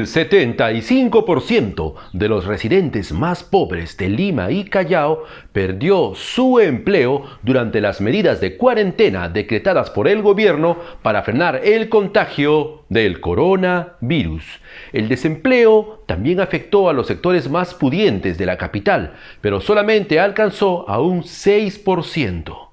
El 75% de los residentes más pobres de Lima y Callao perdió su empleo durante las medidas de cuarentena decretadas por el gobierno para frenar el contagio del coronavirus. El desempleo también afectó a los sectores más pudientes de la capital, pero solamente alcanzó a un 6%.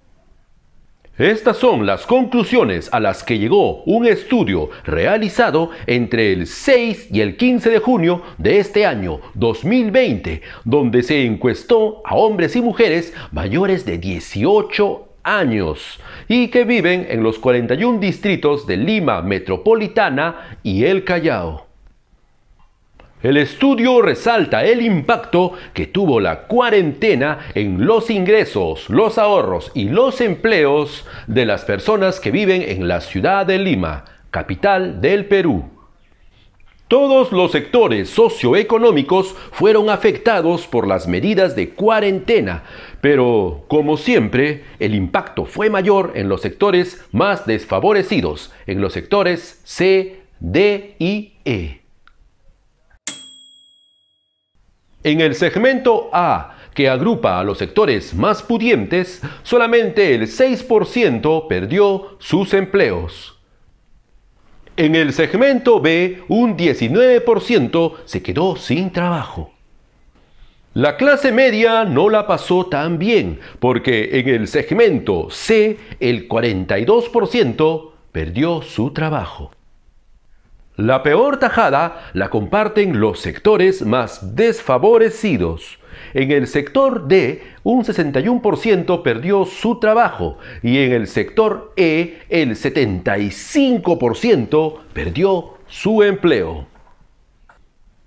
Estas son las conclusiones a las que llegó un estudio realizado entre el 6 y el 15 de junio de este año 2020, donde se encuestó a hombres y mujeres mayores de 18 años y que viven en los 41 distritos de Lima Metropolitana y El Callao. El estudio resalta el impacto que tuvo la cuarentena en los ingresos, los ahorros y los empleos de las personas que viven en la ciudad de Lima, capital del Perú. Todos los sectores socioeconómicos fueron afectados por las medidas de cuarentena, pero como siempre, el impacto fue mayor en los sectores más desfavorecidos, en los sectores C, D y E. En el segmento A, que agrupa a los sectores más pudientes, solamente el 6% perdió sus empleos. En el segmento B, un 19% se quedó sin trabajo. La clase media no la pasó tan bien, porque en el segmento C, el 42% perdió su trabajo. La peor tajada la comparten los sectores más desfavorecidos. En el sector D, un 61% perdió su trabajo y en el sector E, el 75% perdió su empleo.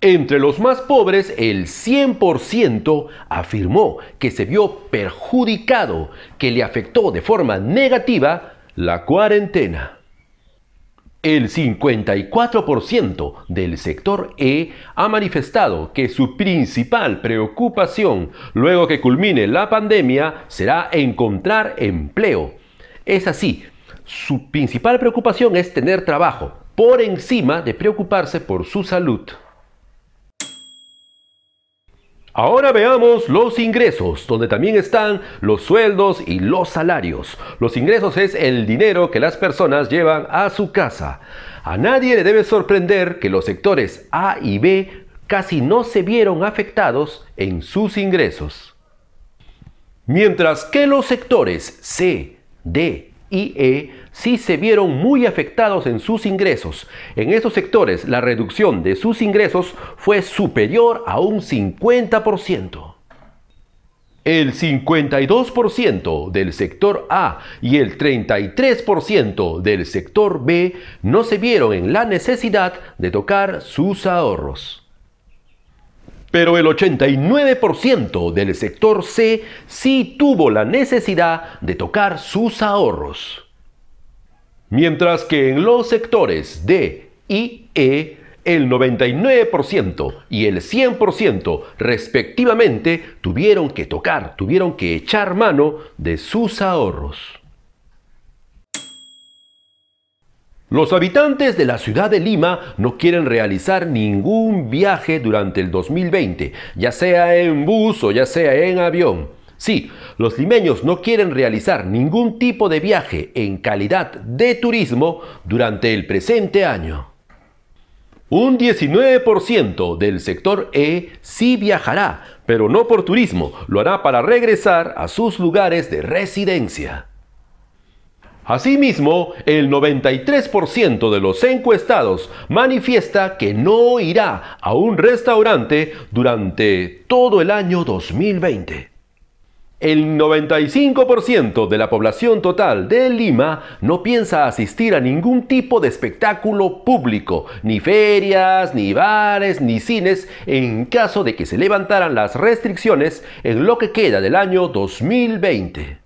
Entre los más pobres, el 100% afirmó que se vio perjudicado, que le afectó de forma negativa la cuarentena. El 54% del sector E ha manifestado que su principal preocupación luego que culmine la pandemia será encontrar empleo. Es así, su principal preocupación es tener trabajo, por encima de preocuparse por su salud. Ahora veamos los ingresos, donde también están los sueldos y los salarios. Los ingresos es el dinero que las personas llevan a su casa. A nadie le debe sorprender que los sectores A y B casi no se vieron afectados en sus ingresos. Mientras que los sectores C, D y E sí se vieron muy afectados en sus ingresos. En esos sectores la reducción de sus ingresos fue superior a un 50%. El 52% del sector A y el 33% del sector B no se vieron en la necesidad de tocar sus ahorros. Pero el 89% del sector C sí tuvo la necesidad de tocar sus ahorros mientras que en los sectores D y E el 99% y el 100% respectivamente tuvieron que tocar, tuvieron que echar mano de sus ahorros. Los habitantes de la ciudad de Lima no quieren realizar ningún viaje durante el 2020, ya sea en bus o ya sea en avión. Sí, los limeños no quieren realizar ningún tipo de viaje en calidad de turismo durante el presente año. Un 19% del sector E sí viajará, pero no por turismo, lo hará para regresar a sus lugares de residencia. Asimismo, el 93% de los encuestados manifiesta que no irá a un restaurante durante todo el año 2020. El 95% de la población total de Lima no piensa asistir a ningún tipo de espectáculo público, ni ferias, ni bares, ni cines, en caso de que se levantaran las restricciones en lo que queda del año 2020.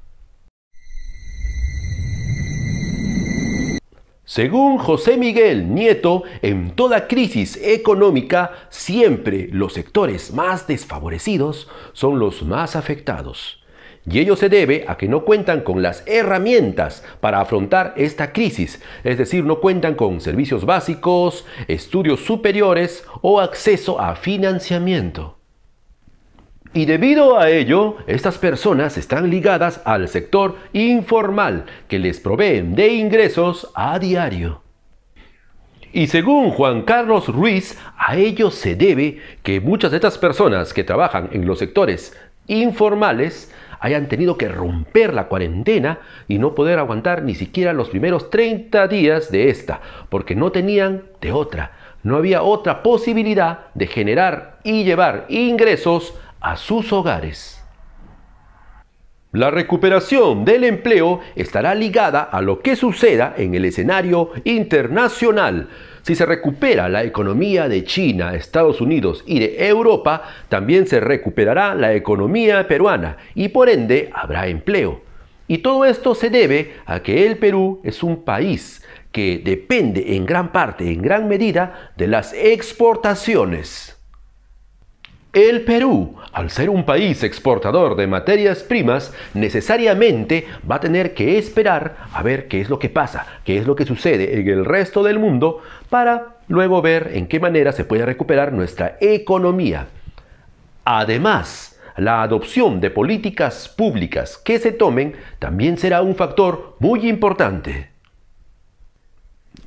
Según José Miguel Nieto, en toda crisis económica siempre los sectores más desfavorecidos son los más afectados. Y ello se debe a que no cuentan con las herramientas para afrontar esta crisis, es decir, no cuentan con servicios básicos, estudios superiores o acceso a financiamiento. Y debido a ello, estas personas están ligadas al sector informal que les proveen de ingresos a diario. Y según Juan Carlos Ruiz, a ello se debe que muchas de estas personas que trabajan en los sectores informales hayan tenido que romper la cuarentena y no poder aguantar ni siquiera los primeros 30 días de esta, porque no tenían de otra. No había otra posibilidad de generar y llevar ingresos a sus hogares. La recuperación del empleo estará ligada a lo que suceda en el escenario internacional si se recupera la economía de China, Estados Unidos y de Europa, también se recuperará la economía peruana y por ende habrá empleo. Y todo esto se debe a que el Perú es un país que depende en gran parte, en gran medida, de las exportaciones. El Perú, al ser un país exportador de materias primas, necesariamente va a tener que esperar a ver qué es lo que pasa, qué es lo que sucede en el resto del mundo para luego ver en qué manera se puede recuperar nuestra economía. Además, la adopción de políticas públicas que se tomen también será un factor muy importante.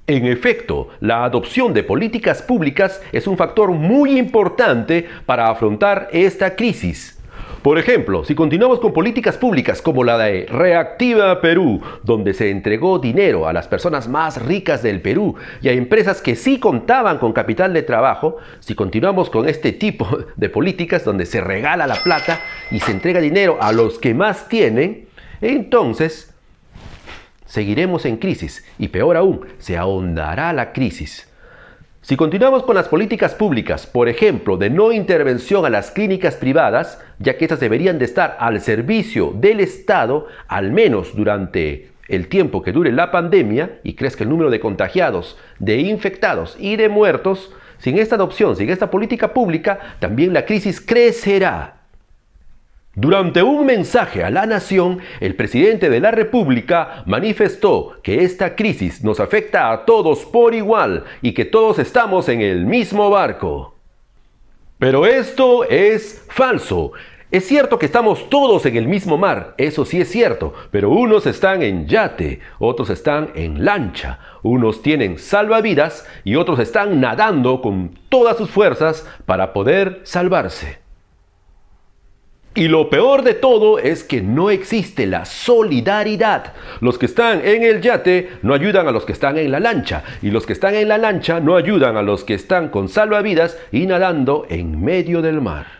En efecto, la adopción de políticas públicas es un factor muy importante para afrontar esta crisis. Por ejemplo, si continuamos con políticas públicas como la de Reactiva Perú, donde se entregó dinero a las personas más ricas del Perú y a empresas que sí contaban con capital de trabajo, si continuamos con este tipo de políticas donde se regala la plata y se entrega dinero a los que más tienen, entonces Seguiremos en crisis y peor aún, se ahondará la crisis. Si continuamos con las políticas públicas, por ejemplo, de no intervención a las clínicas privadas, ya que estas deberían de estar al servicio del Estado, al menos durante el tiempo que dure la pandemia y crezca el número de contagiados, de infectados y de muertos, sin esta adopción, sin esta política pública, también la crisis crecerá. Durante un mensaje a la nación, el presidente de la República manifestó que esta crisis nos afecta a todos por igual y que todos estamos en el mismo barco. Pero esto es falso. Es cierto que estamos todos en el mismo mar, eso sí es cierto, pero unos están en yate, otros están en lancha, unos tienen salvavidas y otros están nadando con todas sus fuerzas para poder salvarse. Y lo peor de todo es que no existe la solidaridad. Los que están en el yate no ayudan a los que están en la lancha. Y los que están en la lancha no ayudan a los que están con salvavidas y nadando en medio del mar.